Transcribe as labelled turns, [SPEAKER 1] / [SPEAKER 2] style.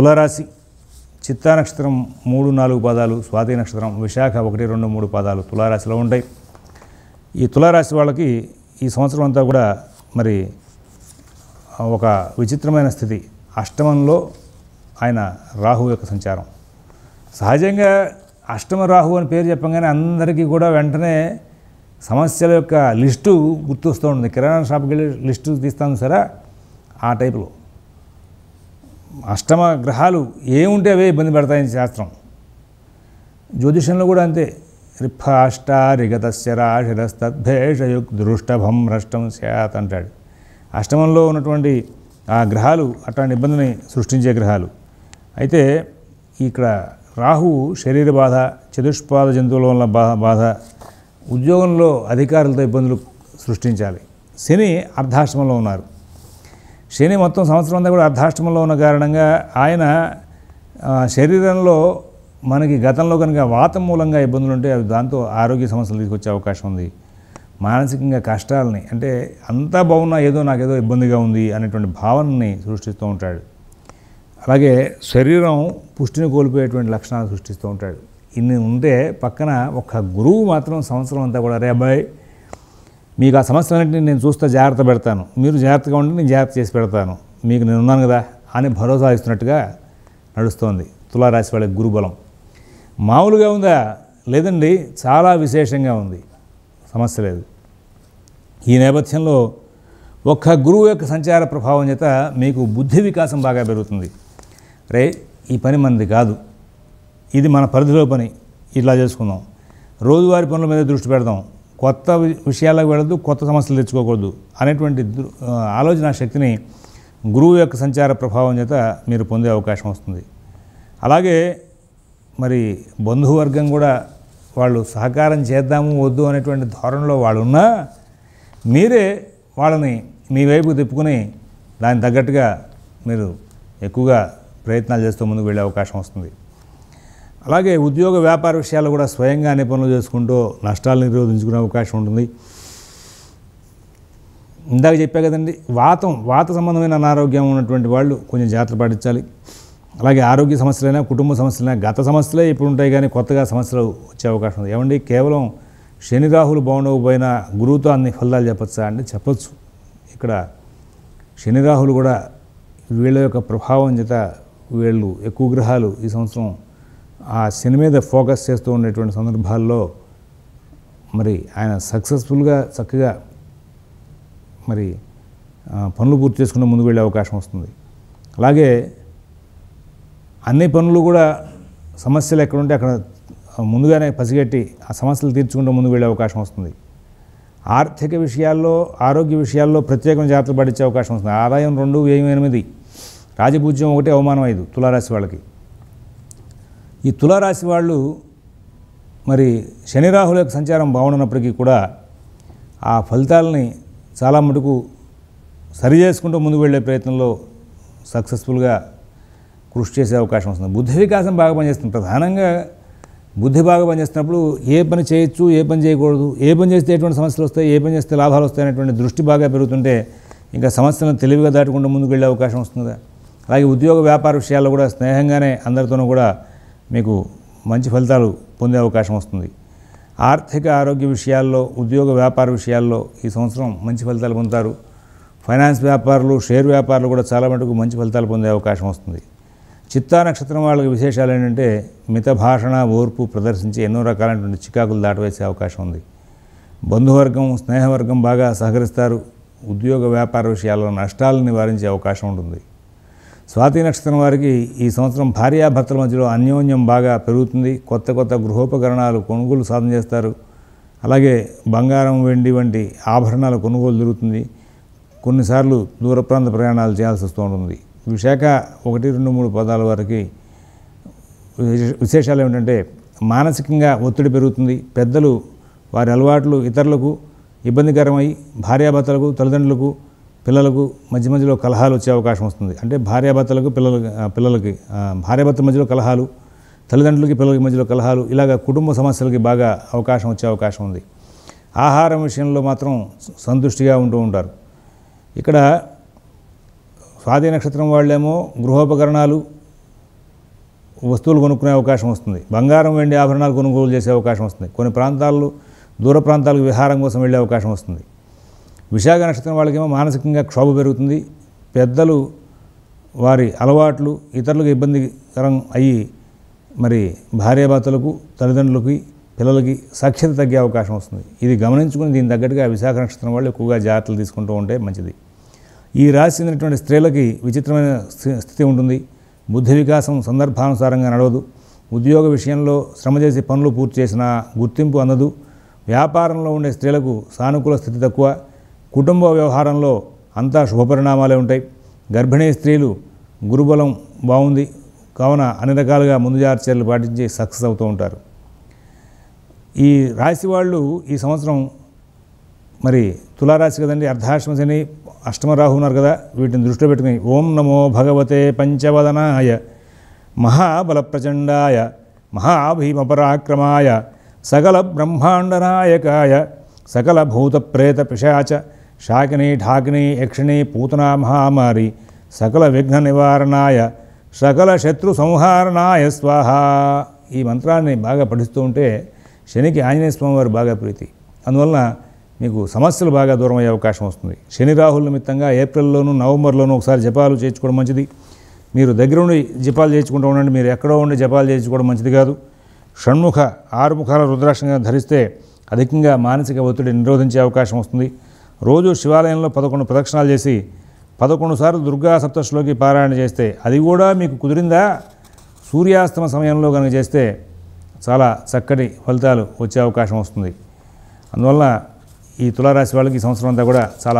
[SPEAKER 1] తులరాశి చిత్తా నక్షత్రం మూడు నాలుగు పాదాలు స్వాతి నక్షత్రం విశాఖ ఒకటి రెండు మూడు పాదాలు తులారాశిలో ఉంటాయి ఈ తులారాశి వాళ్ళకి ఈ సంవత్సరం అంతా కూడా మరి ఒక విచిత్రమైన స్థితి అష్టమంలో ఆయన రాహు యొక్క సంచారం సహజంగా అష్టమ రాహు అని పేరు చెప్పంగానే అందరికీ కూడా వెంటనే సమస్యల యొక్క లిస్టు గుర్తొస్తూ ఉంటుంది కిరాణా షాప్కి వెళ్ళి లిస్టు తీస్తాను సరే ఆ టైపులో అష్టమ గ్రహాలు ఏముంటే అవే ఇబ్బంది పెడతాయని శాస్త్రం జ్యోతిషంలో కూడా అంతే రిఫాష్ట రిగతస్య రాశిరస్తద్భేషయుక్ దృష్టభం రష్టం శాత్ అంటాడు అష్టమంలో ఉన్నటువంటి ఆ గ్రహాలు అట్లాంటి ఇబ్బందిని సృష్టించే గ్రహాలు అయితే ఇక్కడ రాహు శరీర బాధ చతుష్పాద జంతువుల వల్ల బాధ ఉద్యోగంలో అధికారులతో ఇబ్బందులు సృష్టించాలి శని అర్ధాశ్రమంలో ఉన్నారు శని మొత్తం సంవత్సరం అంతా కూడా అర్ధాష్టమంలో ఉన్న కారణంగా ఆయన శరీరంలో మనకి గతంలో కనుక వాతం మూలంగా ఇబ్బందులు ఉంటే అవి దాంతో ఆరోగ్య సమస్యలు తీసుకొచ్చే అవకాశం ఉంది మానసికంగా కష్టాలని అంటే అంతా బాగున్నా ఏదో నాకేదో ఇబ్బందిగా ఉంది అనేటువంటి భావనని సృష్టిస్తూ ఉంటాడు అలాగే శరీరం పుష్టిని కోల్పోయేటువంటి లక్షణాలు సృష్టిస్తూ ఉంటాడు ఇన్ని ఉంటే పక్కన ఒక గురువు మాత్రం సంవత్సరం అంతా కూడా రే అబ్బాయి మీకు ఆ సమస్యలన్నింటినీ నేను చూస్తే జాగ్రత్త పెడతాను మీరు జాగ్రత్తగా ఉండి నేను జాగ్రత్త చేసి పెడతాను మీకు నేను ఉన్నాను కదా అని భరోసా ఇస్తున్నట్టుగా నడుస్తోంది తులారాశి వాళ్ళకి గురుబలం మామూలుగా ఉందా లేదండి చాలా విశేషంగా ఉంది సమస్య లేదు ఈ నేపథ్యంలో ఒక్క గురువు యొక్క సంచార ప్రభావం చేత మీకు బుద్ధి వికాసం బాగా పెరుగుతుంది రే ఈ పని మనది కాదు ఇది మన పరిధిలో పని ఇట్లా చేసుకుందాం రోజువారి పనుల మీద దృష్టి పెడదాం కొత్త విషయాలకు వెళ్ళదు కొత్త సమస్యలు తెచ్చుకోకూడదు అనేటువంటి ఆలోచన శక్తిని గురువు యొక్క సంచార ప్రభావం చేత మీరు పొందే అవకాశం వస్తుంది అలాగే మరి బంధువర్గం కూడా వాళ్ళు సహకారం చేద్దాము వద్దు అనేటువంటి ధోరణిలో వాళ్ళు ఉన్నా మీరే వాళ్ళని మీ వైపు తిప్పుకొని దానికి తగ్గట్టుగా మీరు ఎక్కువగా ప్రయత్నాలు చేస్తూ ముందుకు వెళ్ళే అవకాశం వస్తుంది అలాగే ఉద్యోగ వ్యాపార విషయాలు కూడా అనే పనులు చేసుకుంటూ నష్టాలు నిరోధించుకునే అవకాశం ఉంటుంది ఇందాక చెప్పా కదండి వాతం వాత సంబంధమైన అనారోగ్యం ఉన్నటువంటి వాళ్ళు కొంచెం జాగ్రత్త పాటించాలి అలాగే ఆరోగ్య సమస్యలైనా కుటుంబ సమస్యలైనా గత సమస్యలే ఇప్పుడు ఉంటాయి కానీ కొత్తగా సమస్యలు వచ్చే అవకాశం ఉంది ఏమండి కేవలం శని రాహులు బాగుండకపోయినా గురువుతో అన్ని ఫలితాలు చెప్పచ్చా అంటే చెప్పచ్చు ఇక్కడ శని రాహులు కూడా వీళ్ళ యొక్క ప్రభావం చేత వీళ్ళు ఎక్కువ గ్రహాలు ఈ సంవత్సరం ఆ సినిమా మీద ఫోకస్ చేస్తూ ఉండేటువంటి సందర్భాల్లో మరి ఆయన సక్సెస్ఫుల్గా చక్కగా మరి పనులు పూర్తి చేసుకుని ముందుకు వెళ్ళే అవకాశం వస్తుంది అలాగే అన్ని పనులు కూడా సమస్యలు ఎక్కడుంటే అక్కడ ముందుగానే పసిగట్టి ఆ సమస్యలు తీర్చుకుంటూ ముందుకు వెళ్ళే అవకాశం వస్తుంది ఆర్థిక విషయాల్లో ఆరోగ్య విషయాల్లో ప్రత్యేకమైన జాగ్రత్తలు పడించే అవకాశం వస్తుంది ఆదాయం రెండు వ్యయం ఎనిమిది రాజపూజ్యం ఒకటి అవమానం ఐదు తులారాశి వాళ్ళకి ఈ తులారాశి వాళ్ళు మరి శని రాహుల యొక్క సంచారం బాగున్నప్పటికీ కూడా ఆ ఫలితాలని చాలా మటుకు సరి చేసుకుంటూ ముందుకు వెళ్ళే ప్రయత్నంలో సక్సెస్ఫుల్గా కృషి చేసే అవకాశం వస్తుంది బుద్ధి వికాసం బాగా పనిచేస్తుంది ప్రధానంగా బుద్ధి బాగా పనిచేస్తున్నప్పుడు ఏ పని చేయొచ్చు ఏ పని చేయకూడదు ఏ పని చేస్తే ఎటువంటి సమస్యలు వస్తాయి ఏ పని చేస్తే లాభాలు వస్తాయనేటువంటి దృష్టి బాగా పెరుగుతుంటే ఇంకా సమస్యలను తెలివిగా దాటకుండా ముందుకు వెళ్ళే అవకాశం వస్తుంది అలాగే ఉద్యోగ వ్యాపార విషయాల్లో కూడా స్నేహంగానే అందరితోనూ కూడా మీకు మంచి ఫలితాలు పొందే అవకాశం వస్తుంది ఆర్థిక ఆరోగ్య విషయాల్లో ఉద్యోగ వ్యాపార విషయాల్లో ఈ సంవత్సరం మంచి ఫలితాలు పొందుతారు ఫైనాన్స్ వ్యాపారులు షేర్ వ్యాపారులు కూడా చాలా మటుకు మంచి ఫలితాలు పొందే అవకాశం వస్తుంది చిత్తా నక్షత్రం వాళ్ళకి విశేషాలు ఏంటంటే మిత భాషణ ఓర్పు ప్రదర్శించి ఎన్నో రకాలైనటువంటి చికాకులు దాటవేసే అవకాశం ఉంది బంధువర్గం స్నేహవర్గం బాగా సహకరిస్తారు ఉద్యోగ వ్యాపార విషయాల్లో నష్టాలను నివారించే అవకాశం ఉంటుంది స్వాతి నక్షత్రం వారికి ఈ సంవత్సరం భార్యాభర్తల మధ్యలో అన్యోన్యం బాగా పెరుగుతుంది కొత్త కొత్త గృహోపకరణాలు కొనుగోలు సాధన చేస్తారు అలాగే బంగారం వెండి వంటి ఆభరణాల కొనుగోలు జరుగుతుంది కొన్నిసార్లు దూర ప్రాంత ప్రయాణాలు చేయాల్సి వస్తూ ఉంటుంది విశాఖ ఒకటి రెండు మూడు పదాల వరకు విశేషాలు ఏమిటంటే మానసికంగా ఒత్తిడి పెరుగుతుంది పెద్దలు వారి అలవాట్లు ఇతరులకు ఇబ్బందికరమై భార్యాభర్తలకు తల్లిదండ్రులకు పిల్లలకు మధ్య మధ్యలో కలహాలు వచ్చే అవకాశం వస్తుంది అంటే భార్యాభర్తలకు పిల్లల పిల్లలకి భార్యాభర్తల మధ్యలో కలహాలు తల్లిదండ్రులకి పిల్లలకి మధ్యలో కలహాలు ఇలాగ కుటుంబ సమస్యలకి బాగా అవకాశం వచ్చే అవకాశం ఉంది ఆహారం విషయంలో మాత్రం సంతుష్టిగా ఉంటూ ఉంటారు ఇక్కడ స్వాతి నక్షత్రం వాళ్ళేమో గృహోపకరణాలు వస్తువులు కొనుక్కునే అవకాశం వస్తుంది బంగారం వెండి ఆభరణాలు కొనుగోలు చేసే అవకాశం వస్తుంది కొన్ని ప్రాంతాల్లో దూర ప్రాంతాలకు విహారం కోసం వెళ్ళే అవకాశం వస్తుంది విశాఖ నక్షత్రం వాళ్ళకేమో మానసికంగా క్షోభ పెరుగుతుంది పెద్దలు వారి అలవాట్లు ఇతరులకు ఇబ్బందికరం అయ్యి మరి భార్యాభర్తలకు తల్లిదండ్రులకి పిల్లలకి సాక్ష్యత తగ్గే అవకాశం వస్తుంది ఇది గమనించుకుని దీని తగ్గట్టుగా విశాఖ నక్షత్రం వాళ్ళు ఎక్కువగా జాగ్రత్తలు తీసుకుంటూ ఉంటే మంచిది ఈ రాశి చెందినటువంటి స్త్రీలకి విచిత్రమైన స్థితి ఉంటుంది బుద్ధి వికాసం సందర్భానుసారంగా నడవదు ఉద్యోగ విషయంలో శ్రమ చేసి పనులు పూర్తి చేసినా గుర్తింపు అందదు వ్యాపారంలో ఉండే స్త్రీలకు సానుకూల స్థితి తక్కువ కుటుంబ వ్యవహారంలో అంతా శుభపరిణామాలే ఉంటాయి గర్భిణీ స్త్రీలు గురుబలం బాగుంది కావున అన్ని రకాలుగా ముందు జాగ్రత్తలు పాటించి సక్సెస్ అవుతూ ఉంటారు ఈ రాశి వాళ్ళు ఈ సంవత్సరం మరి తులారాశి కదండి అర్ధాష్టమ శని అష్టమరాహు ఉన్నారు కదా వీటిని దృష్టిలో పెట్టుకుని ఓం నమో భగవతే పంచవదనాయ మహాబలప్రచండాయ మహాభీమపరాక్రమాయ సకల బ్రహ్మాండనాయకాయ సకల భూత ప్రేత పిశాచ శాకిని ఢాకిని యక్షిణి పూతనా మహామారి సకల విఘ్న నివారణాయ సకల శత్రు సంహారణాయ స్వాహ ఈ మంత్రాన్ని బాగా పఠిస్తూ ఉంటే శనికి ఆంజనేయ స్వామి వారు బాగా ప్రీతి అందువలన మీకు సమస్యలు బాగా దూరం అయ్యే అవకాశం వస్తుంది శని రాహుల నిమిత్తంగా ఏప్రిల్లోనూ నవంబర్లోనూ ఒకసారి జపాలు చేయించుకోవడం మంచిది మీరు దగ్గర ఉండి జపాలు చేయించుకుంటూ ఉండండి మీరు ఎక్కడో ఉండి జపాలు చేయించుకోవడం మంచిది కాదు షణ్ముఖ ఆరుముఖాల రుద్రాక్షంగా ధరిస్తే అధికంగా మానసిక ఒత్తిడి నిరోధించే అవకాశం వస్తుంది రోజు శివాలయంలో పదకొండు ప్రదక్షిణాలు చేసి పదకొండు సార్లు దుర్గా సప్తశ్లోకి పారాయణ చేస్తే అది కూడా మీకు కుదిరిందా సూర్యాస్తమ సమయంలో కనుక చేస్తే చాలా చక్కటి ఫలితాలు వచ్చే అవకాశం వస్తుంది అందువల్ల ఈ తులారాశి వాళ్ళకి ఈ సంవత్సరం అంతా కూడా చాలా